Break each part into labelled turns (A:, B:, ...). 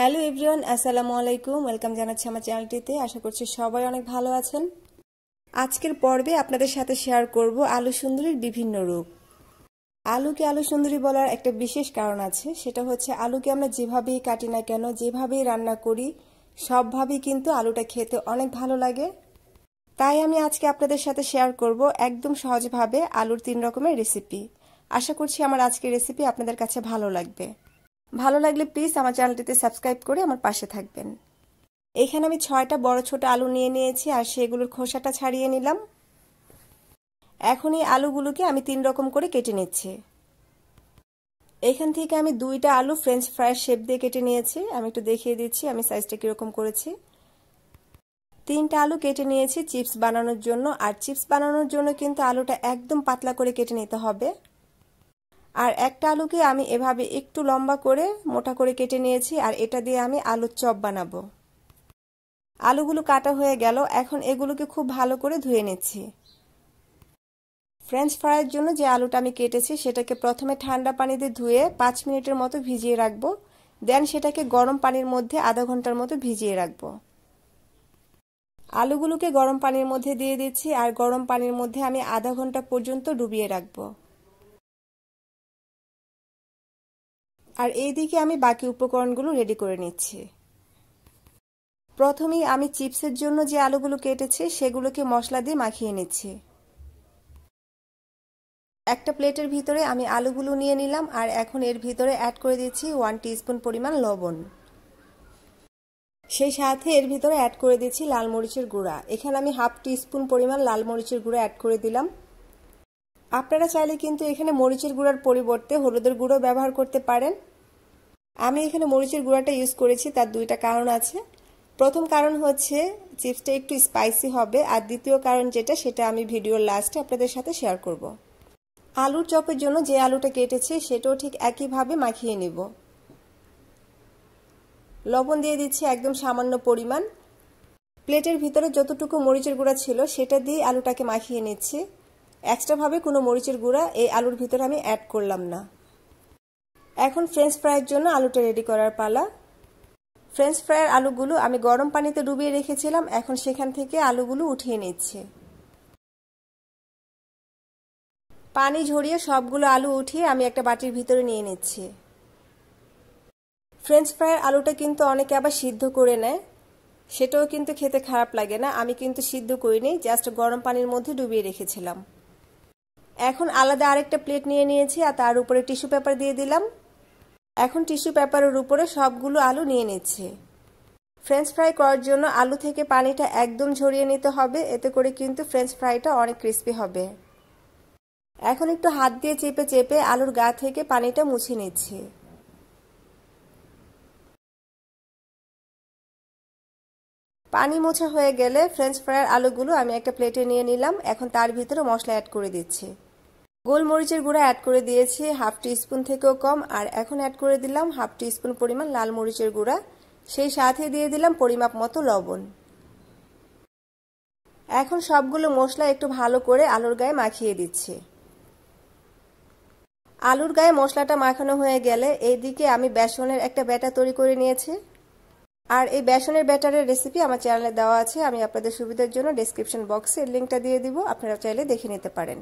A: Hello everyone আসসালামু আলাইকুম welcome জানাচ্ছি আমার চ্যানেলটিতে আশা করছি সবাই অনেক ভালো আছেন আজকের পর্বে আপনাদের সাথে শেয়ার করব আলু সুন্দরীর বিভিন্ন রূপ আলুকে আলু সুন্দরী বলার একটা বিশেষ কারণ আছে সেটা হচ্ছে আলুকে আমরা যেভাবেই কাটি না কেন যেভাবেই রান্না করি সবভাবেই কিন্তু আলুটা খেতে অনেক ভালো লাগে তাই আমি আজকে আপনাদের সাথে শেয়ার করব একদম সহজভাবে আলুর তিন রকমের রেসিপি আশা করছি আমার আজকের রেসিপি আপনাদের কাছে ভালো লাগবে ভালো লাগলে প্লিজ আমার চ্যানেলটিতে সাবস্ক্রাইব করে আমার পাশে থাকবেন এখানে আমি ছয়টা বড় ছোট আলু নিয়ে নিয়েছি আর সেগুলোর খোসাটা ছাড়িয়ে নিলাম এখন এই আলুগুলোকে আমি তিন রকম করে কেটে নিচ্ছি এখান থেকে আমি দুইটা আলু ফ্রেঞ্চ ফ্রাই শেপ দিয়ে কেটে নিয়েছি আমি একটু দেখিয়ে দিচ্ছি আমি সাইজটা কীরকম করেছি তিনটা আলু কেটে নিয়েছি চিপস বানানোর জন্য আর চিপস বানানোর জন্য কিন্তু আলুটা একদম পাতলা করে কেটে নিতে হবে আর একটা আলুকে আমি এভাবে একটু লম্বা করে মোটা করে কেটে নিয়েছি আর এটা দিয়ে আমি আলুর চপ বানাবো আলুগুলো কাটা হয়ে গেল এখন এগুলোকে খুব ভালো করে ধুয়ে নিচ্ছি ফ্রেঞ্চ ফ্রাইয়ের জন্য যে আলুটা আমি কেটেছি সেটাকে প্রথমে ঠান্ডা পানিতে ধুয়ে পাঁচ মিনিটের মতো ভিজিয়ে রাখবো দেন সেটাকে গরম পানির মধ্যে আধা ঘন্টার মতো ভিজিয়ে রাখবো আলুগুলোকে গরম পানির মধ্যে দিয়ে দিচ্ছি আর গরম পানির মধ্যে আমি আধা ঘন্টা পর্যন্ত ডুবিয়ে রাখবো আর এইদিকে আমি বাকি উপকরণগুলো রেডি করে নিচ্ছি প্রথমেই আমি চিপসের জন্য যে আলুগুলো কেটেছি সেগুলোকে মশলা দিয়ে মাখিয়ে নিচ্ছি একটা প্লেটের ভিতরে আমি আলুগুলো নিয়ে নিলাম আর এখন এর ভিতরে অ্যাড করে দিচ্ছি ওয়ান টিস্পুন পরিমাণ লবণ সেই সাথে এর ভিতরে অ্যাড করে দিচ্ছি লাল মরিচের গুঁড়া এখানে আমি হাফ টিস্পুন পরিমাণ লাল মরিচের গুঁড়া অ্যাড করে দিলাম আপনারা চাইলে কিন্তু এখানে মরিচের গুঁড়ার পরিবর্তে হলুদের গুঁড়ো ব্যবহার করতে পারেন আমি এখানে মরিচের গুঁড়াটা ইউজ করেছি তার দুইটা কারণ আছে প্রথম কারণ হচ্ছে চিপসটা একটু স্পাইসি হবে আর দ্বিতীয় কারণ যেটা সেটা আমি ভিডিওর লাস্টে আপনাদের সাথে শেয়ার করব। আলুর চপের জন্য যে আলুটা কেটেছে সেটাও ঠিক একইভাবে মাখিয়ে নিব লবণ দিয়ে দিচ্ছি একদম সামান্য পরিমাণ প্লেটের ভিতরে যতটুকু মরিচের গুঁড়া ছিল সেটা দিয়ে আলুটাকে মাখিয়ে নিচ্ছি এক্সট্রাভাবে কোনো মরিচের গুঁড়া এই আলুর ভিতরে আমি অ্যাড করলাম না এখন ফ্রেঞ্চ ফ্রাইয়ের জন্য আলুটা রেডি করার পালা ফ্রেঞ্চ ফ্রাইয়ের আলুগুলো আমি গরম পানিতে ডুবিয়ে রেখেছিলাম এখন সেখান থেকে আলুগুলো উঠিয়ে নিচ্ছে পানি ঝরিয়ে সবগুলো আলু উঠিয়ে আমি একটা বাটির ভিতরে নিয়ে নিচ্ছি ফ্রেঞ্চ ফ্রাইয়ের আলুটা কিন্তু অনেকে আবার সিদ্ধ করে নেয় সেটাও কিন্তু খেতে খারাপ লাগে না আমি কিন্তু সিদ্ধ করিনি জাস্ট গরম পানির মধ্যে ডুবিয়ে রেখেছিলাম এখন আলাদা আরেকটা প্লেট নিয়ে নিয়েছি আর তার উপরে টিস্যু পেপার দিয়ে দিলাম এখন টিস্যু পেপারের উপরে সবগুলো আলু নিয়ে নিচ্ছে ফ্রেঞ্চ ফ্রাই করার জন্য আলু থেকে পানিটা একদম ঝরিয়ে নিতে হবে এতে করে কিন্তু ফ্রেঞ্চ ফ্রাইটা অনেক ক্রিস্পি হবে এখন একটু হাত দিয়ে চেপে চেপে আলুর গা থেকে পানিটা মুছে নিচ্ছি পানি মোছা হয়ে গেলে ফ্রেঞ্চ ফ্রাইয়ের আলুগুলো আমি একটা প্লেটে নিয়ে নিলাম এখন তার ভিতরে মশলা অ্যাড করে দিচ্ছি গোলমরিচের গুঁড়া অ্যাড করে দিয়েছি হাফ স্পুন থেকেও কম আর এখন অ্যাড করে দিলাম হাফ স্পুন পরিমাণ লাল মরিচের গুঁড়া সেই সাথে দিয়ে দিলাম পরিমাপ মতো লবণ এখন সবগুলো মশলা একটু ভালো করে আলুর গায়ে মাখিয়ে দিচ্ছি আলুর গায়ে মশলাটা মাখানো হয়ে গেলে এই দিকে আমি বেসনের একটা ব্যাটার তৈরি করে নিয়েছি আর এই বেসনের ব্যাটারের রেসিপি আমার চ্যানেলে দেওয়া আছে আমি আপনাদের সুবিধার জন্য ডেসক্রিপশন বক্সে লিঙ্কটা দিয়ে দিব আপনারা চাইলে দেখে নিতে পারেন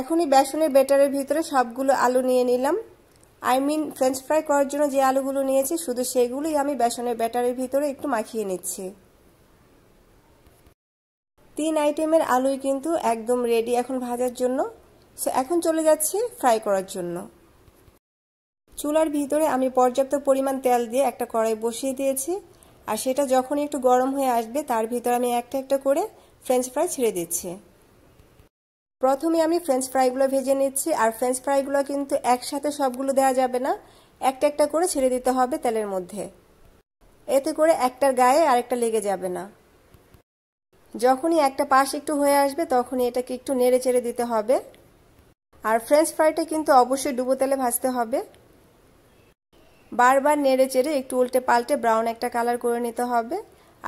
A: এখনই বেসনের ব্যাটারের ভিতরে সবগুলো আলু নিয়ে নিলাম আই মিন ফ্রেঞ্চ ফ্রাই করার জন্য যে আলুগুলো নিয়েছি শুধু সেগুলোই আমি বেসনের ব্যাটারের ভিতরে একটু মাখিয়ে নিচ্ছি তিন আইটেমের আলুই কিন্তু একদম রেডি এখন ভাজার জন্য সো এখন চলে যাচ্ছি ফ্রাই করার জন্য চুলার ভিতরে আমি পর্যাপ্ত পরিমাণ তেল দিয়ে একটা কড়াই বসিয়ে দিয়েছি আর সেটা যখনই একটু গরম হয়ে আসবে তার ভিতরে আমি একটা একটা করে ফ্রেঞ্চ ফ্রাই ছেড়ে দিচ্ছি প্রথমে আমি ফ্রেঞ্চ ফ্রাইগুলো ভেজে নিচ্ছি আর ফ্রেঞ্চ ফ্রাইগুলো কিন্তু একসাথে সবগুলো দেওয়া যাবে না একটা একটা করে ছেড়ে দিতে হবে তেলের মধ্যে এতে করে একটার গায়ে আরেকটা লেগে যাবে না যখনই একটা পাশ একটু হয়ে আসবে তখনই এটাকে একটু নেড়ে চেড়ে দিতে হবে আর ফ্রেঞ্চ ফ্রাইটা কিন্তু অবশ্যই ডুবো তেলে ভাজতে হবে বারবার নেড়ে চেড়ে একটু উল্টে পাল্টে ব্রাউন একটা কালার করে নিতে হবে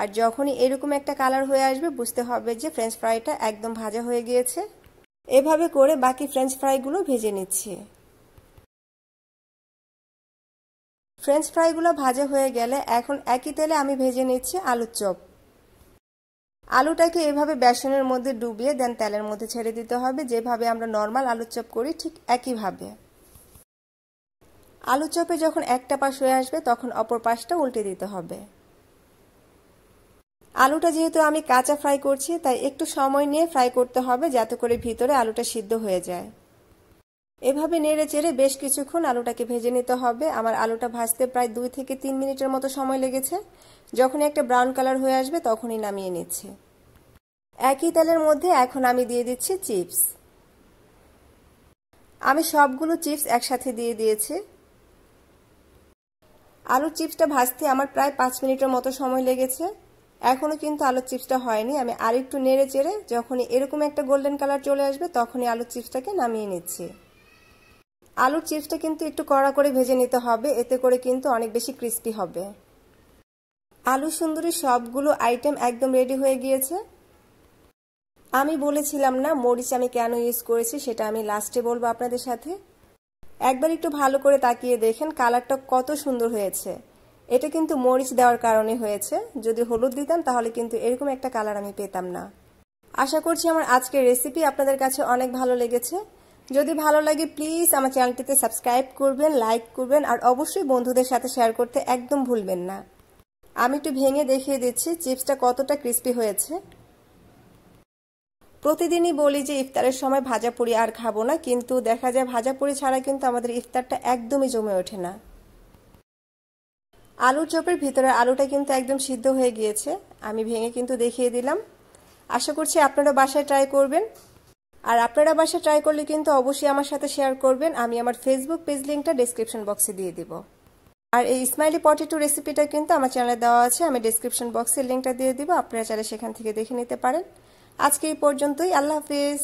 A: আর যখনই এরকম একটা কালার হয়ে আসবে বুঝতে হবে যে ফ্রেঞ্চ ফ্রাইটা একদম ভাজা হয়ে গিয়েছে এভাবে করে বাকি ফ্রেঞ্চ ফ্রাইগুলো ভেজে নিচ্ছি ফ্রেঞ্চ ফ্রাইগুলো ভাজা হয়ে গেলে এখন একই তেলে আমি ভেজে নিচ্ছি আলুর চপ আলুটাকে এভাবে বেসনের মধ্যে ডুবিয়ে দেন তেলের মধ্যে ছেড়ে দিতে হবে যেভাবে আমরা নর্মাল আলুর চপ করি ঠিক একইভাবে আলু চপে যখন একটা পাশ হয়ে আসবে তখন অপর পাশটা উল্টে দিতে হবে আলুটা যেহেতু আমি কাঁচা ফ্রাই করছি তাই একটু সময় নিয়ে ফ্রাই করতে হবে যাতে করে ভিতরে আলুটা সিদ্ধ হয়ে যায় এভাবে নেড়ে চেড়ে বেশ কিছুক্ষণ আলুটাকে ভেজে নিতে হবে আমার আলুটা ভাজতে প্রায় দুই থেকে তিন মিনিটের মতো সময় লেগেছে যখন একটা ব্রাউন কালার হয়ে আসবে তখনই নামিয়ে নিচ্ছে একই তেলের মধ্যে এখন আমি দিয়ে দিচ্ছি চিপস আমি সবগুলো চিপস একসাথে দিয়ে দিয়েছি আলুর চিপসটা ভাজতে আমার প্রায় পাঁচ মিনিটের মতো সময় লেগেছে এখনও কিন্তু আলুর চিপসটা হয়নি আমি আরেকটু নেড়ে চেড়ে যখনই এরকম একটা গোল্ডেন কালার চলে আসবে তখনই আলুর চিপসটাকে নামিয়ে নিচ্ছি আলুর চিপসটা কিন্তু একটু কড়া করে ভেজে নিতে হবে এতে করে কিন্তু অনেক বেশি ক্রিস্পি হবে আলু সুন্দরী সবগুলো আইটেম একদম রেডি হয়ে গিয়েছে আমি বলেছিলাম না মরিচ আমি কেন ইউজ করেছি সেটা আমি লাস্টে বলবো আপনাদের সাথে একবার একটু ভালো করে তাকিয়ে দেখেন কালারটা কত সুন্দর হয়েছে এটা কিন্তু মরিচ দেওয়ার কারণে হয়েছে যদি হলুদ দিতাম তাহলে কিন্তু এরকম একটা কালার আমি পেতাম না আশা করছি আমার আজকের রেসিপি আপনাদের কাছে অনেক ভালো লেগেছে যদি ভালো লাগে প্লিজ আমার চ্যানেলটিতে সাবস্ক্রাইব করবেন লাইক করবেন আর অবশ্যই বন্ধুদের সাথে শেয়ার করতে একদম ভুলবেন না আমি একটু ভেঙে দেখিয়ে দিচ্ছি চিপসটা কতটা ক্রিস্পি হয়েছে প্রতিদিনই বলি যে ইফতারের সময় ভাজা পুরি আর খাবো না কিন্তু দেখা যায় ভাজা পুরি ছাড়া কিন্তু আমাদের ইফতারটা একদমই জমে ওঠে না আলুর চপের ভিতরে আলুটা কিন্তু একদম সিদ্ধ হয়ে গিয়েছে আমি ভেঙে কিন্তু দেখিয়ে দিলাম আশা করছি আপনারা বাসায় ট্রাই করবেন আর আপনারা বাসায় ট্রাই করলে কিন্তু অবশ্যই আমার সাথে শেয়ার করবেন আমি আমার ফেসবুক পেজ লিঙ্কটা ডিসক্রিপশন বক্সে দিয়ে দিব আর এই স্মাইলি পটেটো রেসিপিটা কিন্তু আমার চ্যানেলে দেওয়া আছে আমি ডিসক্রিপশন বক্সের লিঙ্কটা দিয়ে দিব আপনারা চাইলে সেখান থেকে দেখে নিতে পারেন আজকে এই পর্যন্তই আল্লাহ হাফিজ